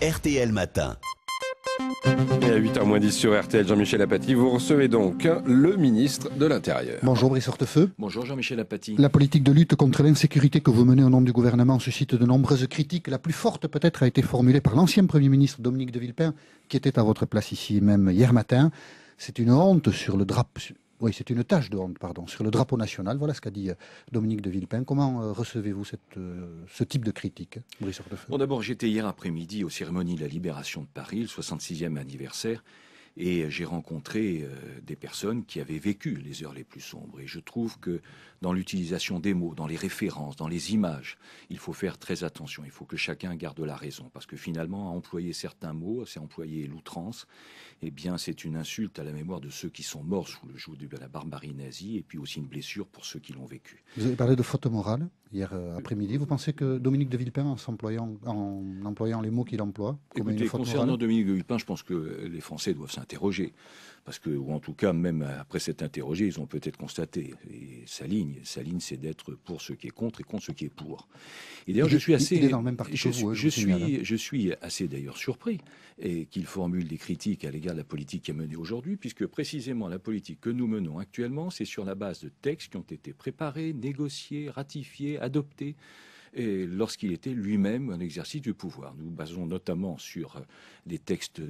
RTL Matin. Et à 8h 10 sur RTL, Jean-Michel Apathy, vous recevez donc le ministre de l'Intérieur. Bonjour Brice Hortefeux. Bonjour Jean-Michel Apathy. La politique de lutte contre l'insécurité que vous menez au nom du gouvernement suscite de nombreuses critiques. La plus forte peut-être a été formulée par l'ancien Premier ministre Dominique de Villepin, qui était à votre place ici même hier matin. C'est une honte sur le drapeau oui, c'est une tâche de honte, pardon, sur le drapeau national. Voilà ce qu'a dit euh, Dominique de Villepin. Comment euh, recevez-vous euh, ce type de critique, Brice Hortefeux Bon, d'abord, j'étais hier après-midi aux cérémonies de la libération de Paris, le 66e anniversaire. Et j'ai rencontré euh, des personnes qui avaient vécu les heures les plus sombres. Et je trouve que dans l'utilisation des mots, dans les références, dans les images, il faut faire très attention. Il faut que chacun garde la raison. Parce que finalement, à employer certains mots, c'est employer l'outrance, eh bien, c'est une insulte à la mémoire de ceux qui sont morts sous le joug de la barbarie nazie et puis aussi une blessure pour ceux qui l'ont vécu. Vous avez parlé de faute morale hier euh, après-midi. Vous pensez que Dominique de Villepin, en, employant, en employant les mots qu'il emploie, comme concernant Dominique de Villepin, je pense que les Français doivent s'interroger. Parce que, ou en tout cas, même après s'être interrogé, ils ont peut-être constaté. Et sa ligne, sa ligne, c'est d'être pour ce qui est contre et contre ce qui est pour. Et d'ailleurs, je suis assez. même suis, je suis assez d'ailleurs surpris qu'il formule des critiques à l'égard de la politique qui est menée aujourd'hui, puisque précisément la politique que nous menons actuellement, c'est sur la base de textes qui ont été préparés, négociés, ratifiés adopter lorsqu'il était lui-même en exercice du pouvoir. Nous basons notamment sur euh, des textes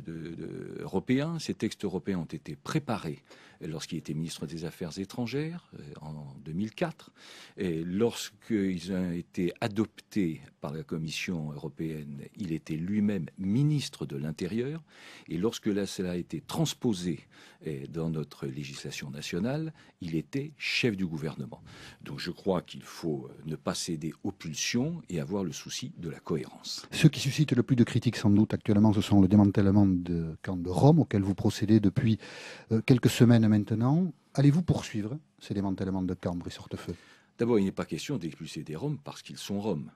européens. Ces textes européens ont été préparés lorsqu'il était ministre des Affaires étrangères euh, en 2004, et lorsqu'ils ont été adoptés par la Commission européenne, il était lui-même ministre de l'Intérieur, et lorsque là, cela a été transposé euh, dans notre législation nationale, il était chef du gouvernement. Donc je crois qu'il faut ne pas céder aux pulsions et avoir le souci de la cohérence. Ce qui suscite le plus de critiques sans doute actuellement, ce sont le démantèlement de camps de Rome auquel vous procédez depuis euh, quelques semaines maintenant. Allez-vous poursuivre ces démantèlements de camps, Brice Hortefeux D'abord, il n'est pas question d'expulser des Roms parce qu'ils sont Roms.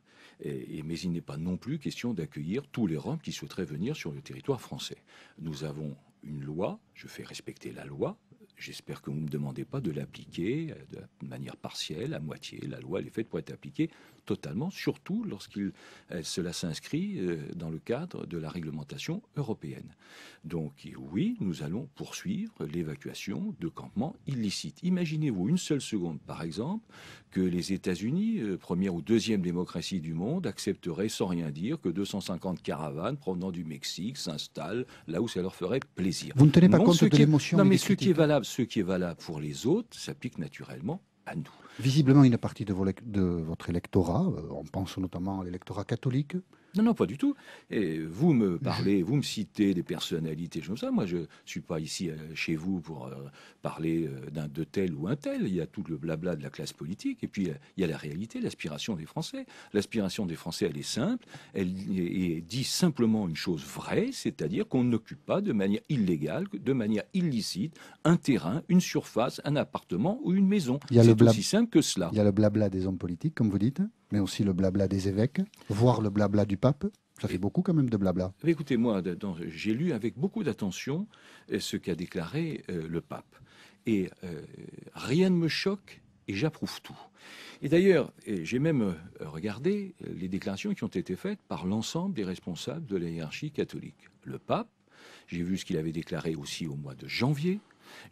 mais il n'est pas non plus question d'accueillir tous les Roms qui souhaiteraient venir sur le territoire français. Nous avons une loi, je fais respecter la loi, J'espère que vous ne me demandez pas de l'appliquer euh, de manière partielle, à moitié. La loi, elle est faite pour être appliquée totalement, surtout lorsqu'il euh, cela s'inscrit euh, dans le cadre de la réglementation européenne. Donc oui, nous allons poursuivre l'évacuation de campements illicites. Imaginez-vous une seule seconde, par exemple, que les États-Unis, première ou deuxième démocratie du monde, accepteraient sans rien dire que 250 caravanes provenant du Mexique s'installent là où ça leur ferait plaisir. Vous ne tenez pas compte de l'émotion. Non, mais ce qui est hein. valable ce qui est valable pour les autres s'applique naturellement à nous. Visiblement une partie de, de votre électorat, euh, on pense notamment à l'électorat catholique. Non, non, pas du tout. Et vous me parlez, vous me citez des personnalités, je ne ça. Moi, je ne suis pas ici euh, chez vous pour euh, parler d'un de tel ou un tel. Il y a tout le blabla de la classe politique. Et puis, il y a la réalité, l'aspiration des Français. L'aspiration des Français, elle est simple. Elle, elle dit simplement une chose vraie, c'est-à-dire qu'on n'occupe pas de manière illégale, de manière illicite, un terrain, une surface, un appartement ou une maison. Il y a le blabla que cela. Il y a le blabla des hommes politiques, comme vous dites, mais aussi le blabla des évêques, voire le blabla du pape. Ça fait beaucoup quand même de blabla. Eh écoutez, moi, j'ai lu avec beaucoup d'attention euh, ce qu'a déclaré euh, le pape. Et euh, rien ne me choque et j'approuve tout. Et d'ailleurs, j'ai même regardé les déclarations qui ont été faites par l'ensemble des responsables de la hiérarchie catholique. Le pape, j'ai vu ce qu'il avait déclaré aussi au mois de janvier,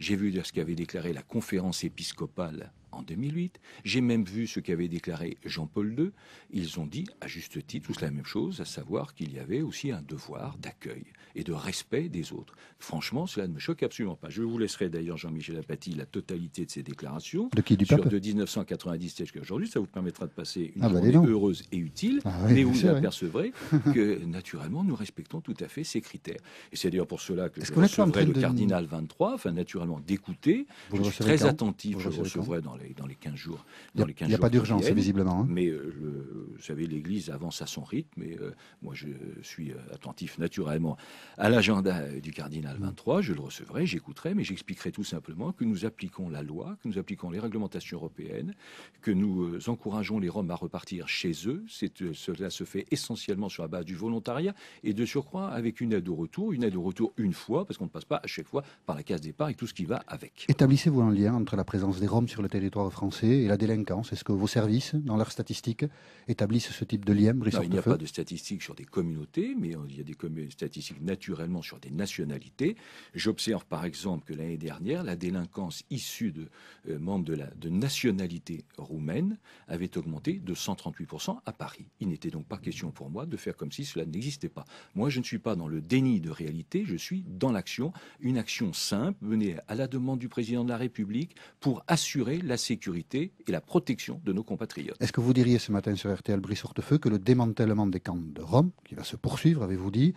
j'ai vu ce qu'avait déclaré la conférence épiscopale en 2008. J'ai même vu ce qu'avait déclaré Jean-Paul II. Ils ont dit, à juste titre, tous la même chose, à savoir qu'il y avait aussi un devoir d'accueil et de respect des autres. Franchement, cela ne me choque absolument pas. Je vous laisserai d'ailleurs, Jean-Michel Apathy, la totalité de ces déclarations. De qui du sur De 1990 jusqu'à aujourd'hui. Ça vous permettra de passer une ah bah, journée heureuse et utile. Ah mais vous apercevrez que, naturellement, nous respectons tout à fait ces critères. Et c'est d'ailleurs pour cela que je recevrai le cardinal 23, enfin, naturellement, d'écouter. Je suis très attentif. je recevrai dans dans les 15 jours. il n'y a, pas d'urgence, visiblement. Hein. Mais euh, vous savez, l'Église avance à son rythme et euh, moi, je suis euh, attentif naturellement à l'agenda du cardinal 23. Mm. Je le recevrai, j'écouterai, mais j'expliquerai tout simplement que nous appliquons la loi, que nous appliquons les réglementations européennes, que nous encourageons les Roms à repartir chez eux. cela se fait essentiellement sur la base du volontariat et de surcroît avec une aide au retour, une aide au retour une fois, parce qu'on ne passe pas à chaque fois par la case départ et tout ce qui va avec. Établissez-vous un lien entre la présence des Roms sur le territoire français et la délinquance Est-ce que vos services, dans leurs statistiques, établissent ce type de lien Il n'y a pas de statistiques sur des communautés, mais euh, il y a des statistiques naturellement sur des nationalités. J'observe par exemple que l'année dernière, la délinquance issue de euh, membres de, la, de nationalité roumaine avait augmenté de 138% à Paris. Il n'était donc pas question pour moi de faire comme si cela n'existait pas. Moi, je ne suis pas dans le déni de réalité, je suis dans l'action, une action simple menée à la demande du président de la République pour assurer la sécurité et la protection de nos compatriotes. Est-ce que vous diriez ce matin sur RTL Brice Hortefeux que le démantèlement des camps de Rome, qui va se poursuivre, avez-vous dit,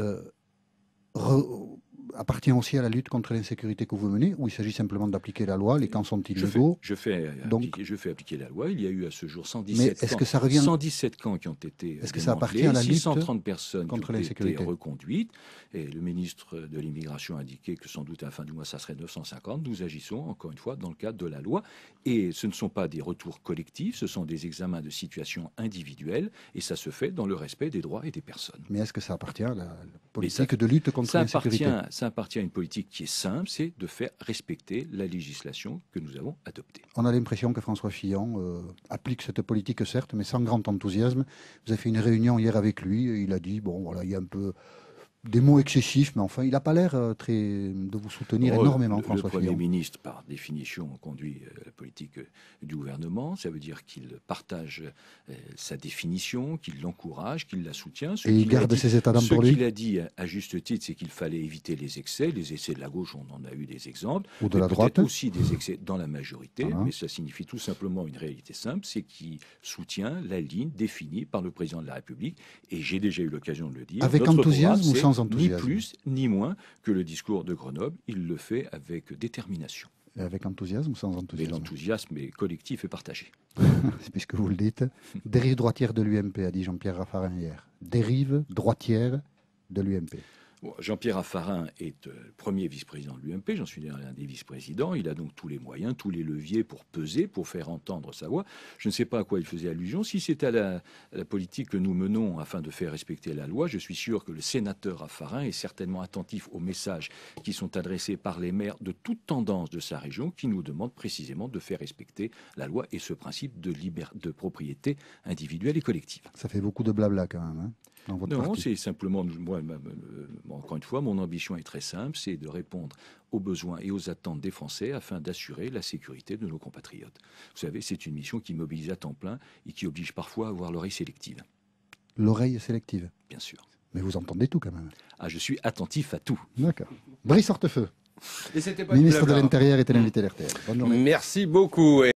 euh, appartient aussi à la lutte contre l'insécurité que vous menez, ou il s'agit simplement d'appliquer la loi Les camps sont illégaux je fais, je euh, fais, donc, appliquer, je fais appliquer la loi. Il y a eu à ce jour 117, mais camps, que ça revient, 117 camps qui ont été euh, est-ce que ça appartient à la 630 personnes contre qui ont été reconduites. Et le ministre de l'Immigration a indiqué que sans doute à la fin du mois, ça serait 950. Nous agissons, encore une fois, dans le cadre de la loi. Et ce ne sont pas des retours collectifs, ce sont des examens de situation individuelle. Et ça se fait dans le respect des droits et des personnes. Mais est-ce que ça appartient à la politique de lutte contre l'insécurité appartient à une politique qui est simple, c'est de faire respecter la législation que nous avons adoptée. On a l'impression que François Fillon euh, applique cette politique, certes, mais sans grand enthousiasme. Vous avez fait une réunion hier avec lui, il a dit, bon, voilà, il y a un peu des mots excessifs, mais enfin, il n'a pas l'air euh, très de vous soutenir oh, énormément, le, François Le Premier ministre, par définition, conduit euh, la politique euh, du gouvernement. Ça veut dire qu'il partage sa définition, qu'il l'encourage, qu'il la soutient. Et il garde ses états d'âme pour lui. Ce qu'il a dit à juste titre, c'est qu'il fallait éviter les excès. Les excès de la gauche, on en a eu des exemples. Ou de la droite. aussi des excès dans la majorité. Ah. Mais ça signifie tout simplement une réalité simple, c'est qu'il soutient la ligne définie par le président de la République. Et j'ai déjà eu l'occasion de le dire. Avec enthousiasme ou sans ni plus, ni moins que le discours de Grenoble. Il le fait avec détermination. avec enthousiasme ou sans enthousiasme L'enthousiasme est collectif et partagé. Puisque vous le dites. Dérive droitière de l'UMP, a dit Jean-Pierre Raffarin hier. Dérive droitière de l'UMP. Jean-Pierre Raffarin est euh, le premier vice-président de l'UMP, j'en suis l'un des vice-présidents. Il a donc tous les moyens, tous les leviers pour peser, pour faire entendre sa voix. Je ne sais pas à quoi il faisait allusion. Si c'est à, la, politique que nous menons afin de faire respecter la loi, je suis sûr que le sénateur Raffarin est certainement attentif aux messages qui sont adressés par les maires de toute tendance de sa région qui nous demandent précisément de faire respecter la loi et ce principe de, de propriété individuelle et collective. Ça fait beaucoup de blabla quand même. Hein. Non, c'est simplement, moi, encore une fois, mon ambition est très simple, c'est de répondre aux besoins et aux attentes des Français afin d'assurer la sécurité de nos compatriotes. Vous savez, c'est une mission qui mobilise à temps plein et qui oblige parfois à avoir l'oreille sélective. L'oreille sélective Bien sûr. Mais vous entendez tout quand même. Ah, je suis attentif à tout. D'accord. Brice Hortefeux. Ministre de l'Intérieur était l'invité d'RTL. Merci beaucoup.